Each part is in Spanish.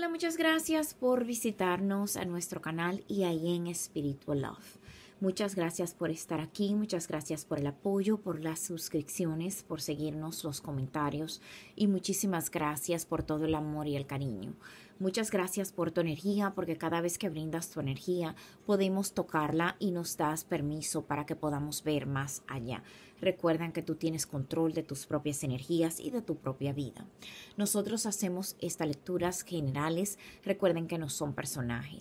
Hola, muchas gracias por visitarnos a nuestro canal y ahí en Spiritual Love. Muchas gracias por estar aquí, muchas gracias por el apoyo, por las suscripciones, por seguirnos los comentarios y muchísimas gracias por todo el amor y el cariño. Muchas gracias por tu energía, porque cada vez que brindas tu energía podemos tocarla y nos das permiso para que podamos ver más allá. Recuerden que tú tienes control de tus propias energías y de tu propia vida. Nosotros hacemos estas lecturas generales, recuerden que no son personajes,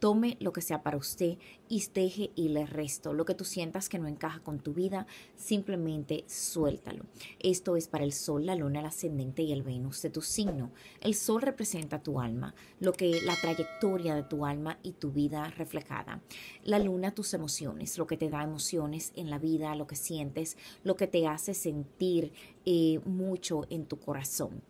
Tome lo que sea para usted y deje y le resto. Lo que tú sientas que no encaja con tu vida, simplemente suéltalo. Esto es para el sol, la luna, el ascendente y el Venus de tu signo. El sol representa tu alma, lo que la trayectoria de tu alma y tu vida reflejada. La luna tus emociones, lo que te da emociones en la vida, lo que sientes, lo que te hace sentir eh, mucho en tu corazón.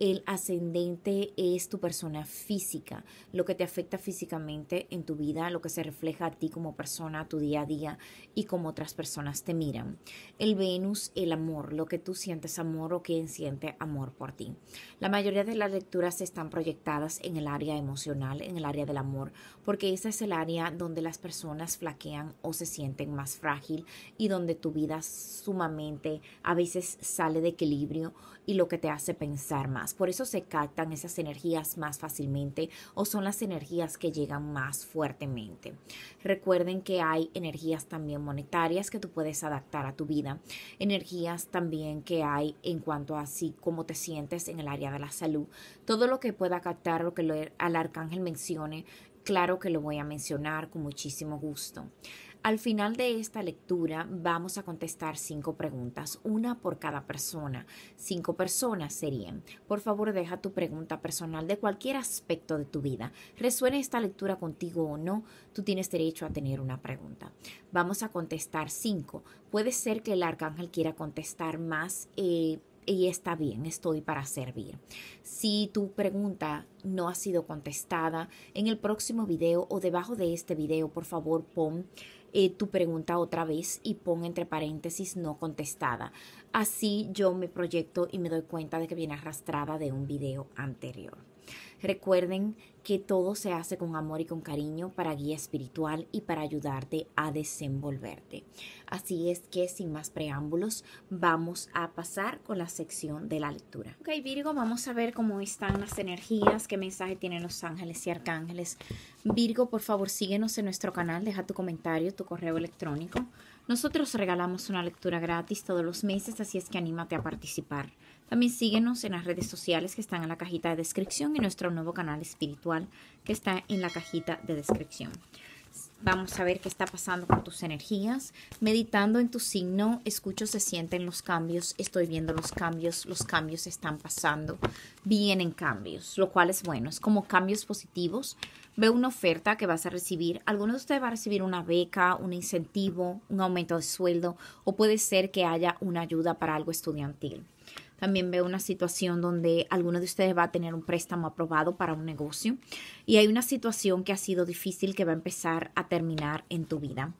El ascendente es tu persona física, lo que te afecta físicamente en tu vida, lo que se refleja a ti como persona, tu día a día y como otras personas te miran. El Venus, el amor, lo que tú sientes amor o quien siente amor por ti. La mayoría de las lecturas están proyectadas en el área emocional, en el área del amor, porque esa es el área donde las personas flaquean o se sienten más frágil y donde tu vida sumamente a veces sale de equilibrio y lo que te hace pensar más. Por eso se captan esas energías más fácilmente o son las energías que llegan más fuertemente. Recuerden que hay energías también monetarias que tú puedes adaptar a tu vida, energías también que hay en cuanto a así cómo te sientes en el área de la salud. Todo lo que pueda captar, lo que el arcángel mencione, claro que lo voy a mencionar con muchísimo gusto. Al final de esta lectura vamos a contestar cinco preguntas, una por cada persona. Cinco personas serían. Por favor, deja tu pregunta personal de cualquier aspecto de tu vida. Resuene esta lectura contigo o no? Tú tienes derecho a tener una pregunta. Vamos a contestar cinco. Puede ser que el arcángel quiera contestar más. Eh, y está bien, estoy para servir. Si tu pregunta no ha sido contestada, en el próximo video o debajo de este video, por favor, pon eh, tu pregunta otra vez y pon entre paréntesis no contestada. Así yo me proyecto y me doy cuenta de que viene arrastrada de un video anterior. Recuerden que todo se hace con amor y con cariño para guía espiritual y para ayudarte a desenvolverte. Así es que sin más preámbulos vamos a pasar con la sección de la lectura. Ok Virgo, vamos a ver cómo están las energías, qué mensaje tienen los ángeles y arcángeles. Virgo, por favor síguenos en nuestro canal, deja tu comentario, tu correo electrónico. Nosotros regalamos una lectura gratis todos los meses, así es que anímate a participar. También síguenos en las redes sociales que están en la cajita de descripción y nuestro nuevo canal espiritual que está en la cajita de descripción. Vamos a ver qué está pasando con tus energías. Meditando en tu signo, escucho, se sienten los cambios, estoy viendo los cambios, los cambios están pasando, vienen cambios, lo cual es bueno, es como cambios positivos. Ve una oferta que vas a recibir, alguno de ustedes va a recibir una beca, un incentivo, un aumento de sueldo o puede ser que haya una ayuda para algo estudiantil también veo una situación donde alguno de ustedes va a tener un préstamo aprobado para un negocio y hay una situación que ha sido difícil que va a empezar a terminar en tu vida.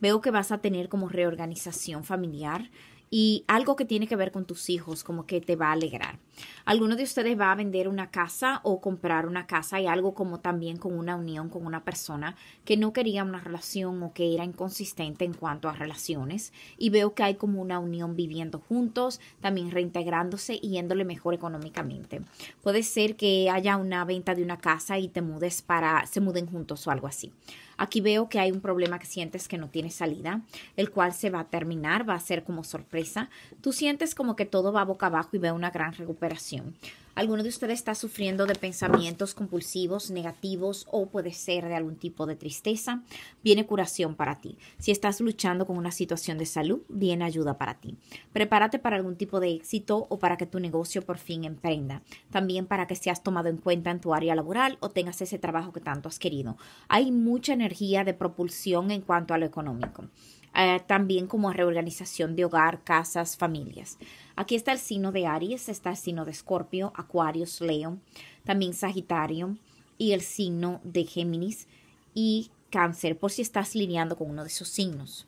Veo que vas a tener como reorganización familiar, y algo que tiene que ver con tus hijos, como que te va a alegrar. Alguno de ustedes va a vender una casa o comprar una casa y algo como también con una unión con una persona que no quería una relación o que era inconsistente en cuanto a relaciones. Y veo que hay como una unión viviendo juntos, también reintegrándose y yéndole mejor económicamente. Puede ser que haya una venta de una casa y te mudes para, se muden juntos o algo así. Aquí veo que hay un problema que sientes que no tiene salida, el cual se va a terminar, va a ser como sorpresa. Tú sientes como que todo va boca abajo y ve una gran recuperación. Alguno de ustedes está sufriendo de pensamientos compulsivos, negativos o puede ser de algún tipo de tristeza. Viene curación para ti. Si estás luchando con una situación de salud, viene ayuda para ti. Prepárate para algún tipo de éxito o para que tu negocio por fin emprenda. También para que seas tomado en cuenta en tu área laboral o tengas ese trabajo que tanto has querido. Hay mucha energía de propulsión en cuanto a lo económico. Eh, también como reorganización de hogar, casas, familias. Aquí está el signo de Aries, está el signo de Escorpio, Acuarios, león también Sagitario y el signo de Géminis y Cáncer, por si estás lidiando con uno de esos signos.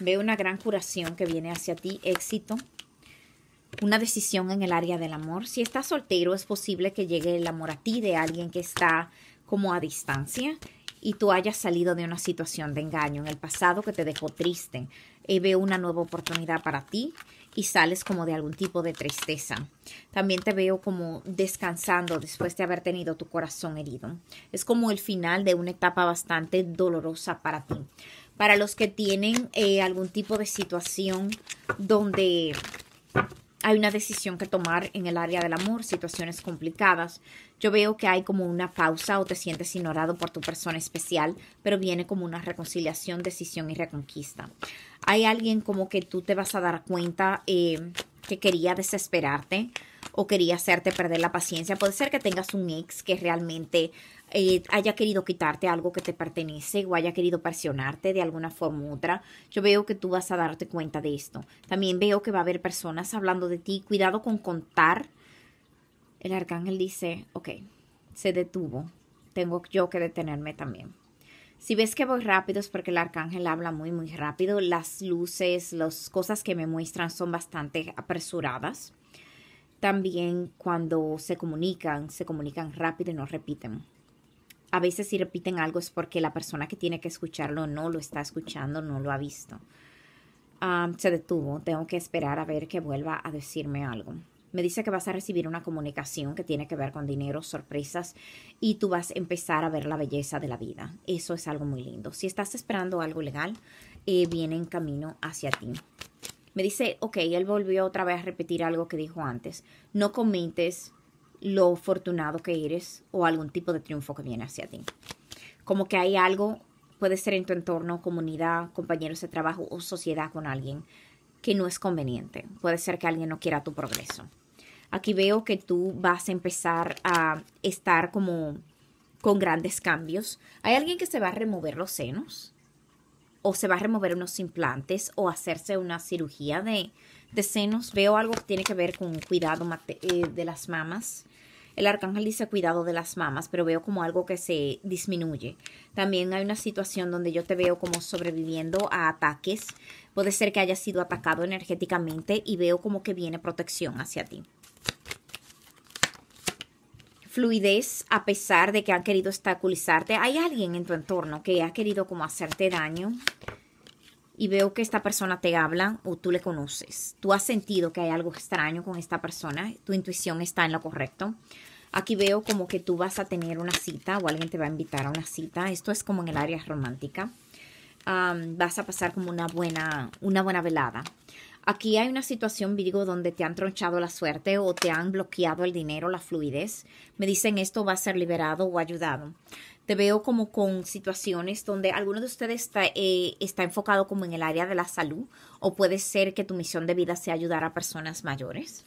Veo una gran curación que viene hacia ti, éxito, una decisión en el área del amor. Si estás soltero, es posible que llegue el amor a ti de alguien que está como a distancia y tú hayas salido de una situación de engaño en el pasado que te dejó triste. Y eh, veo una nueva oportunidad para ti y sales como de algún tipo de tristeza. También te veo como descansando después de haber tenido tu corazón herido. Es como el final de una etapa bastante dolorosa para ti. Para los que tienen eh, algún tipo de situación donde hay una decisión que tomar en el área del amor, situaciones complicadas. Yo veo que hay como una pausa o te sientes ignorado por tu persona especial, pero viene como una reconciliación, decisión y reconquista. Hay alguien como que tú te vas a dar cuenta. Eh, que quería desesperarte o quería hacerte perder la paciencia. Puede ser que tengas un ex que realmente eh, haya querido quitarte algo que te pertenece o haya querido presionarte de alguna forma u otra. Yo veo que tú vas a darte cuenta de esto. También veo que va a haber personas hablando de ti. Cuidado con contar. El arcángel dice, ok, se detuvo. Tengo yo que detenerme también. Si ves que voy rápido es porque el arcángel habla muy, muy rápido. Las luces, las cosas que me muestran son bastante apresuradas. También cuando se comunican, se comunican rápido y no repiten. A veces si repiten algo es porque la persona que tiene que escucharlo no lo está escuchando, no lo ha visto. Ah, se detuvo, tengo que esperar a ver que vuelva a decirme algo me dice que vas a recibir una comunicación que tiene que ver con dinero, sorpresas y tú vas a empezar a ver la belleza de la vida. Eso es algo muy lindo. Si estás esperando algo legal, eh, viene en camino hacia ti. Me dice, ok, él volvió otra vez a repetir algo que dijo antes. No comentes lo afortunado que eres o algún tipo de triunfo que viene hacia ti. Como que hay algo, puede ser en tu entorno, comunidad, compañeros de trabajo o sociedad con alguien que no es conveniente. Puede ser que alguien no quiera tu progreso. Aquí veo que tú vas a empezar a estar como con grandes cambios. Hay alguien que se va a remover los senos o se va a remover unos implantes o hacerse una cirugía de, senos. Veo algo que tiene que ver con cuidado eh, de las mamas. El arcángel dice cuidado de las mamas, pero veo como algo que se disminuye. También hay una situación donde yo te veo como sobreviviendo a ataques. Puede ser que hayas sido atacado energéticamente y veo como que viene protección hacia ti fluidez a pesar de que han querido obstaculizarte. Hay alguien en tu entorno que ha querido como hacerte daño y veo que esta persona te habla o tú le conoces. Tú has sentido que hay algo extraño con esta persona, tu intuición está en lo correcto. Aquí veo como que tú vas a tener una cita o alguien te va a invitar a una cita. Esto es como en el área romántica. vas a pasar como una buena, una buena velada. Aquí hay una situación, Virgo, donde te han tronchado la suerte o te han bloqueado el dinero, la fluidez. Me dicen esto va a ser liberado o ayudado. Te veo como con situaciones donde alguno de ustedes eh, está, enfocado como en el área de la salud o puede ser que tu misión de vida sea ayudar a personas mayores.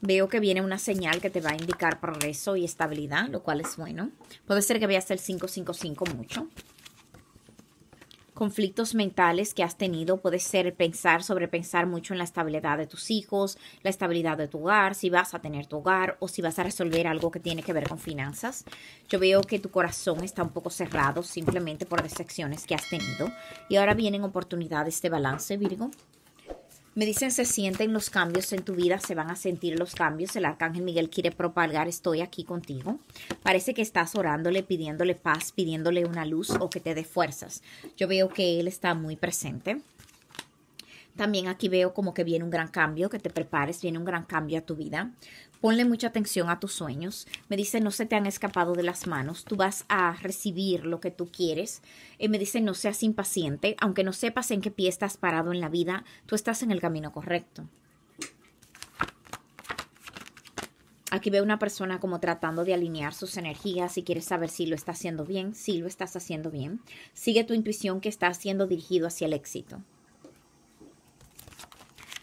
Veo que viene una señal que te va a indicar progreso y estabilidad, lo cual es bueno. Puede ser que veas el 555 mucho conflictos mentales que has tenido. Puede ser pensar, sobre pensar mucho en la estabilidad de tus hijos, la estabilidad de tu hogar, si vas a tener tu hogar o si vas a resolver algo que tiene que ver con finanzas. Yo veo que tu corazón está un poco cerrado simplemente por decepciones que has tenido. Y ahora vienen oportunidades de balance, Virgo. Me dicen, se sienten los cambios en tu vida, se van a sentir los cambios. El arcángel Miguel quiere propagar, estoy aquí contigo. Parece que estás orándole, pidiéndole paz, pidiéndole una luz o que te dé fuerzas. Yo veo que él está muy presente. También aquí veo como que viene un gran cambio, que te prepares, viene un gran cambio a tu vida. Ponle mucha atención a tus sueños. Me dice, no se te han escapado de las manos. Tú vas a recibir lo que tú quieres. Y me dice, no seas impaciente. Aunque no sepas en qué pie estás parado en la vida, tú estás en el camino correcto. Aquí veo una persona como tratando de alinear sus energías y quieres saber si lo está haciendo bien, si lo estás haciendo bien. Sigue tu intuición que está siendo dirigido hacia el éxito.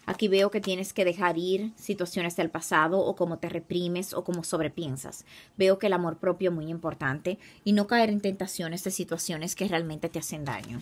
Aquí veo que tienes que dejar ir situaciones del pasado o cómo te reprimes o cómo sobrepiensas. Veo que el amor propio es muy importante y no caer en tentaciones de situaciones que realmente te hacen daño.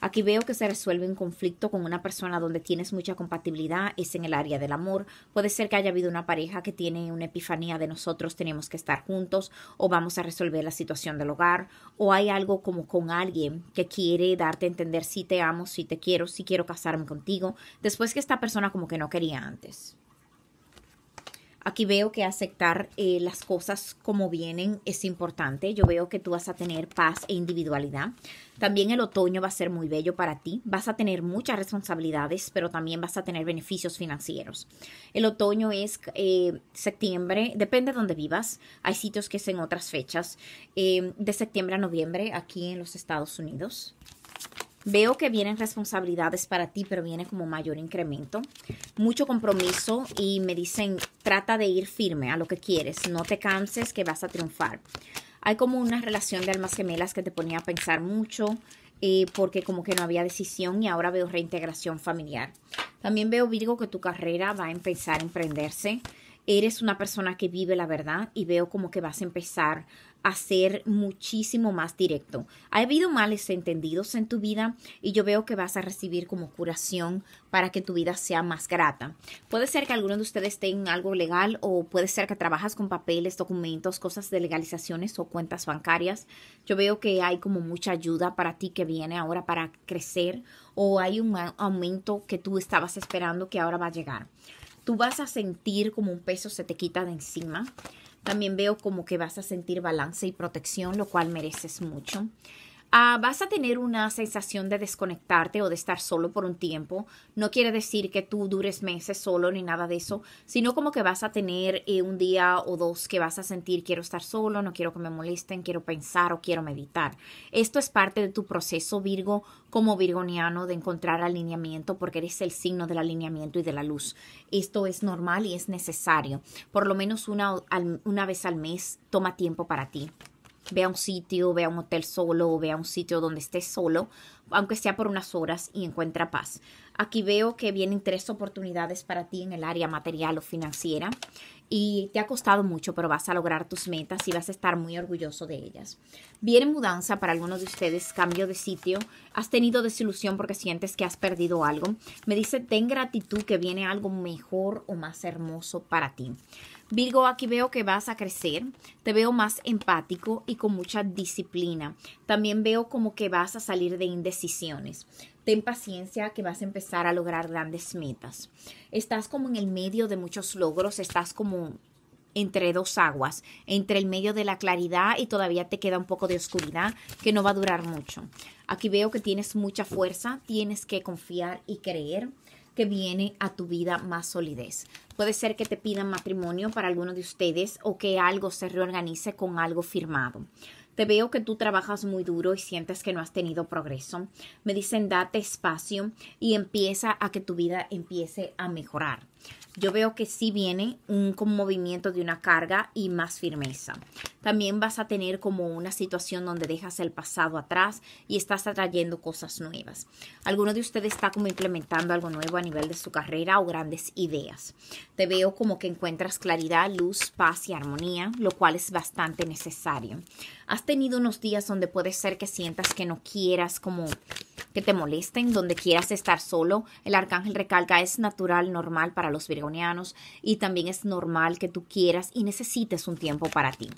Aquí veo que se resuelve un conflicto con una persona donde tienes mucha compatibilidad, es en el área del amor. Puede ser que haya habido una pareja que tiene una epifanía de nosotros tenemos que estar juntos o vamos a resolver la situación del hogar o hay algo como con alguien que quiere darte a entender si te amo, si te quiero, si quiero casarme contigo. Después que esta persona como que no quería antes. Aquí veo que aceptar eh, las cosas como vienen es importante. Yo veo que tú vas a tener paz e individualidad. También el otoño va a ser muy bello para ti. Vas a tener muchas responsabilidades, pero también vas a tener beneficios financieros. El otoño es eh, septiembre, depende de donde vivas. Hay sitios que es en otras fechas, eh, de septiembre a noviembre aquí en los Estados Unidos. Veo que vienen responsabilidades para ti, pero viene como mayor incremento. Mucho compromiso y me dicen, trata de ir firme a lo que quieres. No te canses que vas a triunfar. Hay como una relación de almas gemelas que te ponía a pensar mucho y eh, porque como que no había decisión y ahora veo reintegración familiar. También veo, Virgo, que tu carrera va a empezar a emprenderse. Eres una persona que vive la verdad y veo como que vas a empezar hacer ser muchísimo más directo. Ha habido males entendidos en tu vida y yo veo que vas a recibir como curación para que tu vida sea más grata. Puede ser que alguno de ustedes tengan algo legal o puede ser que trabajas con papeles, documentos, cosas de legalizaciones o cuentas bancarias. Yo veo que hay como mucha ayuda para ti que viene ahora para crecer o hay un aumento que tú estabas esperando que ahora va a llegar. Tú vas a sentir como un peso se te quita de encima también veo como que vas a sentir balance y protección, lo cual mereces mucho. Ah, vas a tener una sensación de desconectarte o de estar solo por un tiempo. No quiere decir que tú dures meses solo ni nada de eso, sino como que vas a tener eh, un día o dos que vas a sentir quiero estar solo, no quiero que me molesten, quiero pensar o quiero meditar. Esto es parte de tu proceso Virgo como virgoniano de encontrar alineamiento porque eres el signo del alineamiento y de la luz. Esto es normal y es necesario. Por lo menos una vez al mes toma tiempo para ti ve a un sitio, ve a un hotel solo, o ve a un sitio donde estés solo, aunque sea por unas horas, y encuentra paz. Aquí veo que vienen tres oportunidades para ti en el área material o financiera y te ha costado mucho, pero vas a lograr tus metas y vas a estar muy orgulloso de ellas. Viene mudanza para algunos de ustedes, cambio de sitio. Has tenido desilusión porque sientes que has perdido algo. Me dice, ten gratitud que viene algo mejor o más hermoso para ti. Virgo, aquí veo que vas a crecer, te veo más empático y con mucha disciplina. También veo como que vas a salir de indecisiones. Ten paciencia que vas a empezar a lograr grandes metas. Estás como en el medio de muchos logros, estás como entre dos aguas, entre el medio de la claridad y todavía te queda un poco de oscuridad que no va a durar mucho. Aquí veo que tienes mucha fuerza, tienes que confiar y creer que viene a tu vida más solidez. Puede ser que te pidan matrimonio para alguno de ustedes o que algo se reorganice con algo firmado. Te veo que tú trabajas muy duro y sientes que no has tenido progreso. Me dicen date espacio y empieza a que tu vida empiece a mejorar yo veo que sí viene un movimiento de una carga y más firmeza. También vas a tener como una situación donde dejas el pasado atrás y estás atrayendo cosas nuevas. Alguno de ustedes está como implementando algo nuevo a nivel de su carrera o grandes ideas. Te veo como que encuentras claridad, luz, paz y armonía, lo cual es bastante necesario. Has tenido unos días donde puede ser que sientas que no quieras como que te molesten, donde quieras estar solo. El arcángel recalca, es natural, normal para los virgonianos y también es normal que tú quieras y necesites un tiempo para ti.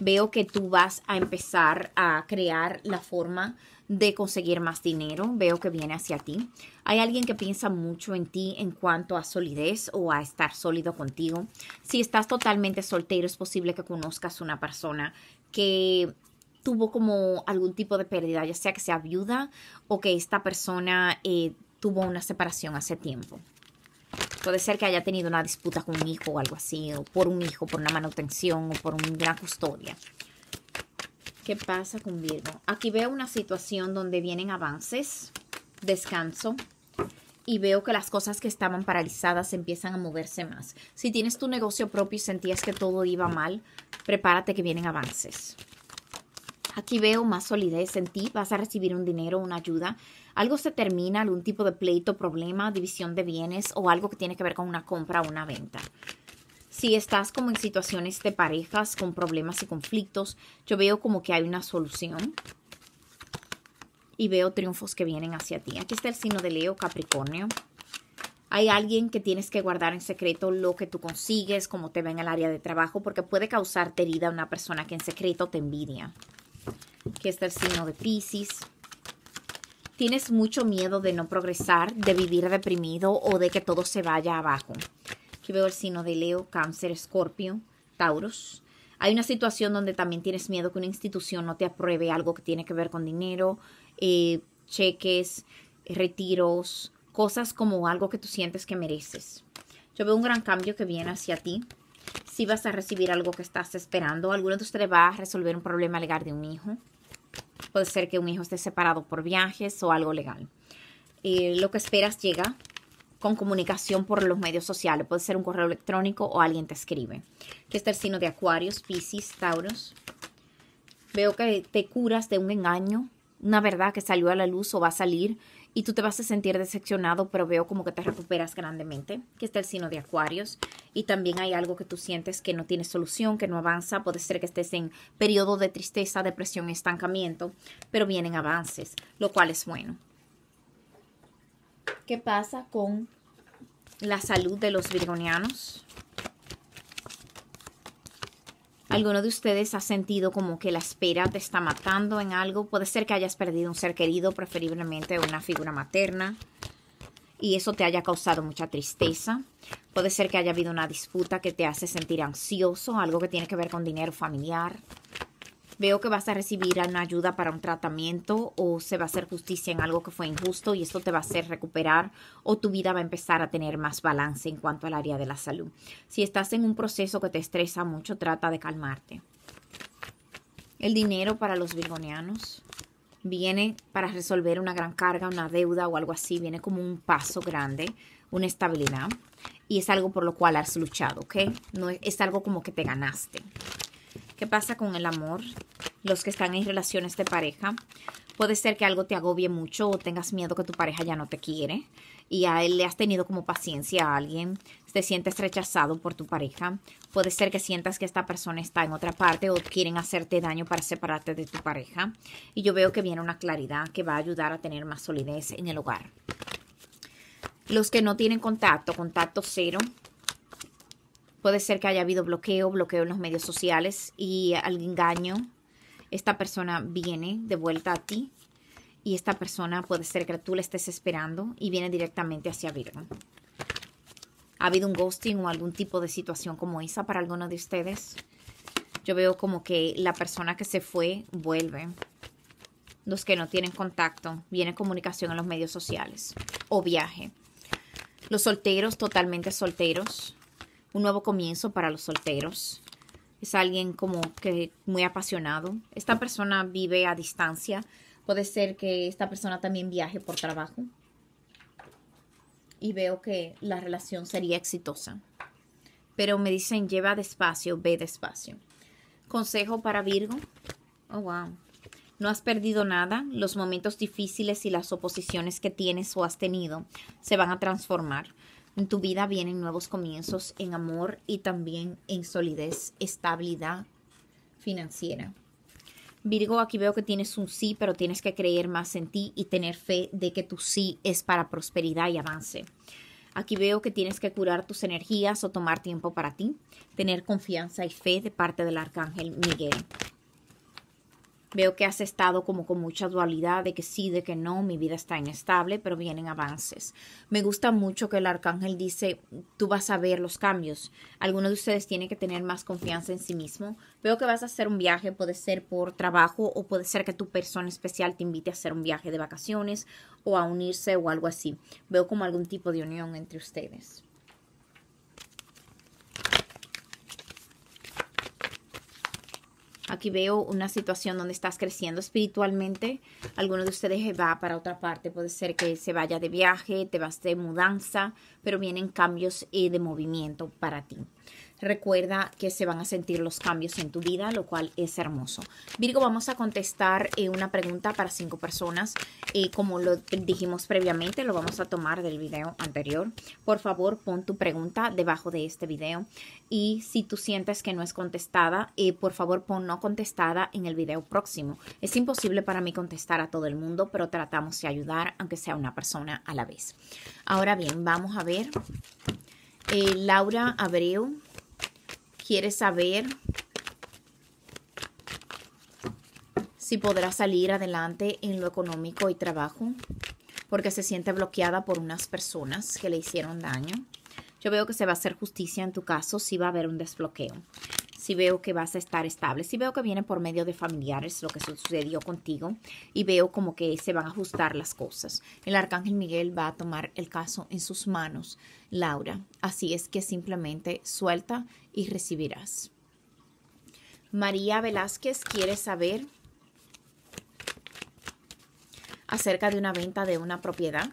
Veo que tú vas a empezar a crear la forma de conseguir más dinero. Veo que viene hacia ti. Hay alguien que piensa mucho en ti en cuanto a solidez o a estar sólido contigo. Si estás totalmente soltero, es posible que conozcas una persona que tuvo como algún tipo de pérdida, ya sea que sea viuda o que esta persona eh, tuvo una separación hace tiempo. Puede ser que haya tenido una disputa con un hijo o algo así, o por un hijo, por una manutención o por una custodia. ¿Qué pasa con Virgo? Aquí veo una situación donde vienen avances, descanso, y veo que las cosas que estaban paralizadas empiezan a moverse más. Si tienes tu negocio propio y sentías que todo iba mal, prepárate que vienen avances. Aquí veo más solidez en ti, vas a recibir un dinero, una ayuda, algo se termina, algún tipo de pleito, problema, división de bienes o algo que tiene que ver con una compra o una venta. Si estás como en situaciones de parejas con problemas y conflictos, yo veo como que hay una solución y veo triunfos que vienen hacia ti. Aquí está el signo de Leo, Capricornio. Hay alguien que tienes que guardar en secreto lo que tú consigues, como te ve en el área de trabajo, porque puede causarte herida a una persona que en secreto te envidia. Que está el signo de Pisces. Tienes mucho miedo de no progresar, de vivir deprimido o de que todo se vaya abajo. Aquí veo el signo de Leo, Cáncer, Escorpio, Taurus. Hay una situación donde también tienes miedo que una institución no te apruebe algo que tiene que ver con dinero, eh, cheques, retiros, cosas como algo que tú sientes que mereces. Yo veo un gran cambio que viene hacia ti. Si vas a recibir algo que estás esperando, alguno de ustedes va a resolver un problema legal de un hijo. Puede ser que un hijo esté separado por viajes o algo legal. Eh, lo que esperas llega con comunicación por los medios sociales. Puede ser un correo electrónico o alguien te escribe. Que está el signo de Acuarios, Pisces, Tauros. Veo que te curas de un engaño, una verdad que salió a la luz o va a salir y tú te vas a sentir decepcionado, pero veo como que te recuperas grandemente, que está el signo de Acuarios. Y también hay algo que tú sientes que no tiene solución, que no avanza. Puede ser que estés en periodo de tristeza, depresión, estancamiento, pero vienen avances, lo cual es bueno. ¿Qué pasa con la salud de los virgonianos? ¿Alguno de ustedes ha sentido como que la espera te está matando en algo? Puede ser que hayas perdido un ser querido, preferiblemente una figura materna, y eso te haya causado mucha tristeza. Puede ser que haya habido una disputa que te hace sentir ansioso, algo que tiene que ver con dinero familiar veo que vas a recibir una ayuda para un tratamiento o se va a hacer justicia en algo que fue injusto y esto te va a hacer recuperar o tu vida va a empezar a tener más balance en cuanto al área de la salud. Si estás en un proceso que te estresa mucho, trata de calmarte. El dinero para los virgonianos viene para resolver una gran carga, una deuda o algo así, viene como un paso grande, una estabilidad y es algo por lo cual has luchado, ¿ok? No es algo como que te ganaste pasa con el amor? Los que están en relaciones de pareja. Puede ser que algo te agobie mucho o tengas miedo que tu pareja ya no te quiere y a él le has tenido como paciencia a alguien, te sientes rechazado por tu pareja, puede ser que sientas que esta persona está en otra parte o quieren hacerte daño para separarte de tu pareja y yo veo que viene una claridad que va a ayudar a tener más solidez en el hogar. Los que no tienen contacto, contacto cero, Puede ser que haya habido bloqueo, bloqueo en los medios sociales y al engaño. Esta persona viene de vuelta a ti y esta persona puede ser que tú la estés esperando y viene directamente hacia Virgo. ¿Ha habido un ghosting o algún tipo de situación como esa para alguno de ustedes? Yo veo como que la persona que se fue vuelve. Los que no tienen contacto, viene comunicación en los medios sociales o viaje. Los solteros, totalmente solteros, un nuevo comienzo para los solteros. Es alguien como que muy apasionado. Esta persona vive a distancia. Puede ser que esta persona también viaje por trabajo. Y veo que la relación sería exitosa. Pero me dicen, lleva despacio, ve despacio. Consejo para Virgo. Oh, wow. No has perdido nada. Los momentos difíciles y las oposiciones que tienes o has tenido se van a transformar. En tu vida vienen nuevos comienzos en amor y también en solidez, estabilidad financiera. Virgo, aquí veo que tienes un sí, pero tienes que creer más en ti y tener fe de que tu sí es para prosperidad y avance. Aquí veo que tienes que curar tus energías o tomar tiempo para ti, tener confianza y fe de parte del arcángel Miguel. Veo que has estado como con mucha dualidad de que sí, de que no, mi vida está inestable, pero vienen avances. Me gusta mucho que el arcángel dice, tú vas a ver los cambios. Algunos de ustedes tienen que tener más confianza en sí mismo. Veo que vas a hacer un viaje, puede ser por trabajo o puede ser que tu persona especial te invite a hacer un viaje de vacaciones o a unirse o algo así. Veo como algún tipo de unión entre ustedes. Aquí veo una situación donde estás creciendo espiritualmente. Alguno de ustedes eh, va para otra parte. Puede ser que se vaya de viaje, te vas de mudanza, pero vienen cambios eh, de movimiento para ti. Recuerda que se van a sentir los cambios en tu vida, lo cual es hermoso. Virgo, vamos a contestar eh, una pregunta para cinco personas. Eh, como lo dijimos previamente, lo vamos a tomar del video anterior. Por favor, pon tu pregunta debajo de este video. Y si tú sientes que no es contestada, eh, por favor, pon no contestada en el video próximo. Es imposible para mí contestar a todo el mundo, pero tratamos de ayudar, aunque sea una persona a la vez. Ahora bien, vamos a ver. Laura Abreu quiere saber si podrá salir adelante en lo económico y trabajo, porque se siente bloqueada por unas personas que le hicieron daño. Yo veo que se va a hacer justicia en tu caso si va a haber un desbloqueo si veo que vas a estar estable, si veo que viene por medio de familiares lo que sucedió contigo y veo como que se van a ajustar las cosas. El arcángel Miguel va a tomar el caso en sus manos, Laura. Así es que simplemente suelta y recibirás. María Velázquez quiere saber acerca de una venta de una propiedad.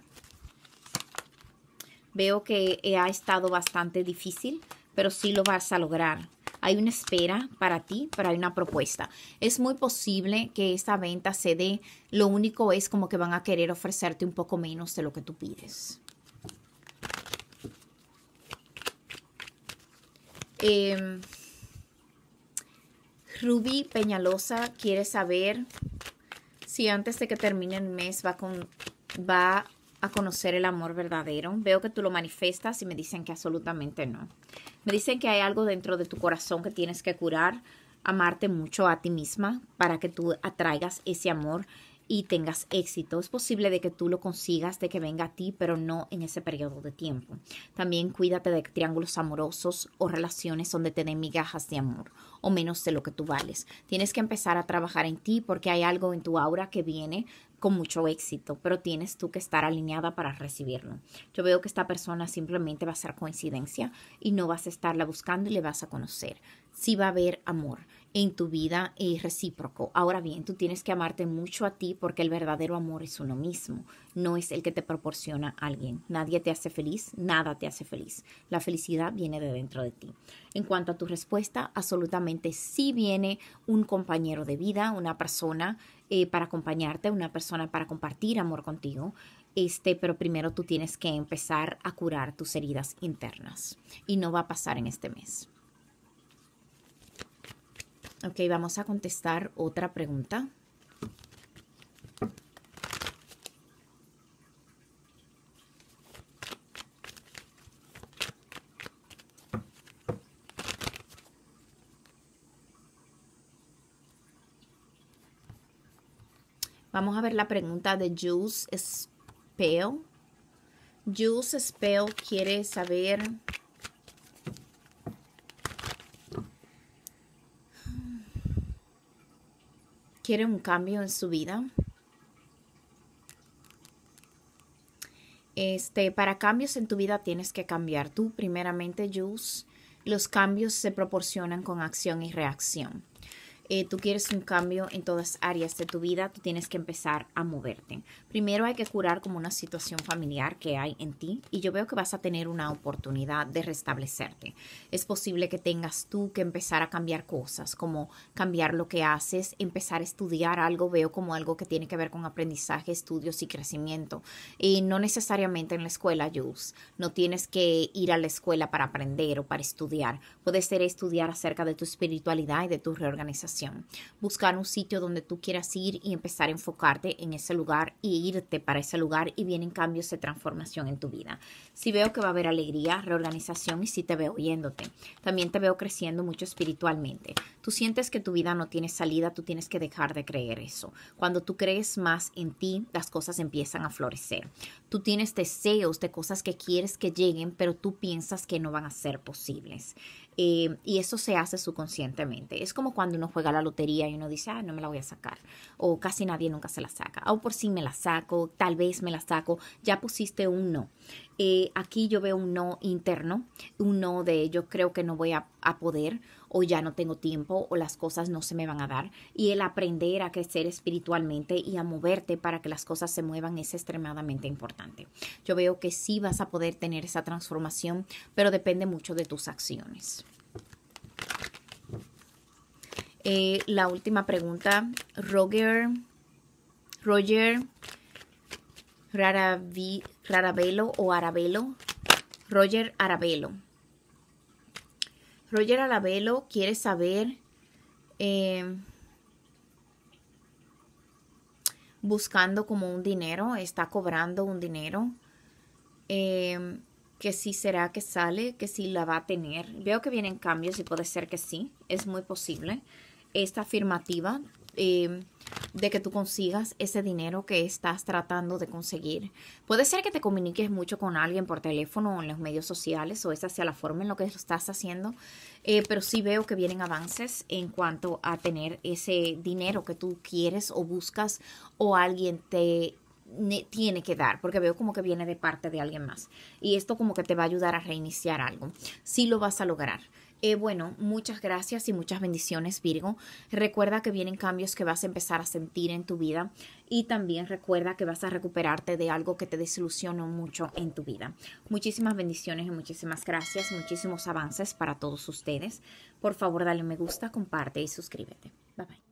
Veo que eh, ha estado bastante difícil, pero sí lo vas a lograr hay una espera para ti, pero hay una propuesta. Es muy posible que esta venta se dé, lo único es como que van a querer ofrecerte un poco menos de lo que tú pides. Em, Ruby Peñalosa quiere saber si antes de que termine el mes va, con, va a conocer el amor verdadero. Veo que tú lo manifiestas y me dicen que absolutamente no. Me dicen que hay algo dentro de tu corazón que tienes que curar, amarte mucho a ti misma para que tú atraigas ese amor y tengas éxito. Es posible de que tú lo consigas, de que venga a ti, pero no en ese periodo de tiempo. También cuídate de triángulos amorosos o relaciones donde te den migajas de amor o menos de lo que tú vales. Tienes que empezar a trabajar en ti porque hay algo en tu aura que viene con mucho éxito, pero tienes tú que estar alineada para recibirlo. Yo veo que esta persona simplemente va a ser coincidencia y no vas a estarla buscando y le vas a conocer. Sí va a haber amor en tu vida es recíproco. Ahora bien, tú tienes que amarte mucho a ti porque el verdadero amor es uno mismo, no es el que te proporciona alguien. Nadie te hace feliz, nada te hace feliz. La felicidad viene de dentro de ti. En cuanto a tu respuesta, absolutamente sí viene un compañero de vida, una persona eh, para acompañarte, una persona para compartir amor contigo. Este, pero primero tú tienes que empezar a curar tus heridas internas y no va a pasar en este mes. Ok, vamos a contestar otra pregunta. Vamos a ver la pregunta de Jules Spell. Jules Spell quiere saber quiere un cambio en su vida. Este, para cambios en tu vida tienes que cambiar tú primeramente, Jules. Los cambios se proporcionan con acción y reacción. Eh, tú quieres un cambio en todas áreas de tu vida, tú tienes que empezar a moverte. Primero hay que curar como una situación familiar que hay en ti y yo veo que vas a tener una oportunidad de restablecerte. Es posible que tengas tú que empezar a cambiar cosas, como cambiar lo que haces, empezar a estudiar algo, veo como algo que tiene que ver con aprendizaje, estudios y crecimiento. Y no necesariamente en la escuela, Jules. No tienes que ir a la escuela para aprender o para estudiar. Puede ser estudiar acerca de tu espiritualidad y de tu reorganización Buscar un sitio donde tú quieras ir y empezar a enfocarte en ese lugar y irte para ese lugar y vienen cambios de transformación en tu vida. Si veo que va a haber alegría, reorganización y si te veo oyéndote. También te veo creciendo mucho espiritualmente. Tú sientes que tu vida no tiene salida, tú tienes que dejar de creer eso. Cuando tú crees más en ti, las cosas empiezan a florecer. Tú tienes deseos de cosas que quieres que lleguen, pero tú piensas que no van a ser posibles. Eh, y eso se hace subconscientemente. Es como cuando uno juega la lotería y uno dice, ah, no me la voy a sacar, o casi nadie nunca se la saca, o ah, por si me la saco, tal vez me la saco, ya pusiste un no. Eh, aquí yo veo un no interno, un no de yo creo que no voy a, a poder, o ya no tengo tiempo o las cosas no se me van a dar. Y el aprender a crecer espiritualmente y a moverte para que las cosas se muevan es extremadamente importante. Yo veo que sí vas a poder tener esa transformación, pero depende mucho de tus acciones. Eh, la última pregunta, Roger, Roger Raravi, Rarabelo o Arabelo, Roger Arabelo. Roger Alabelo quiere saber, em, buscando como un dinero, está cobrando un dinero, em, que si será que sale, que si la va a tener. Veo que vienen cambios y puede ser que sí, es muy posible. Esta afirmativa, em, de que tú consigas ese dinero que estás tratando de conseguir. Puede ser que te comuniques mucho con alguien por teléfono o en los medios sociales o esa sea la forma en la que lo estás haciendo, eh, pero sí veo que vienen avances en cuanto a tener ese dinero que tú quieres o buscas o alguien te tiene que dar, porque veo como que viene de parte de alguien más. Y esto como que te va a ayudar a reiniciar algo. Si sí lo vas a lograr. Eh, bueno, muchas gracias y muchas bendiciones Virgo. Recuerda que vienen cambios que vas a empezar a sentir en tu vida y también recuerda que vas a recuperarte de algo que te desilusionó mucho en tu vida. Muchísimas bendiciones y muchísimas gracias, muchísimos avances para todos ustedes. Por favor, dale me gusta, comparte y suscríbete. Bye bye.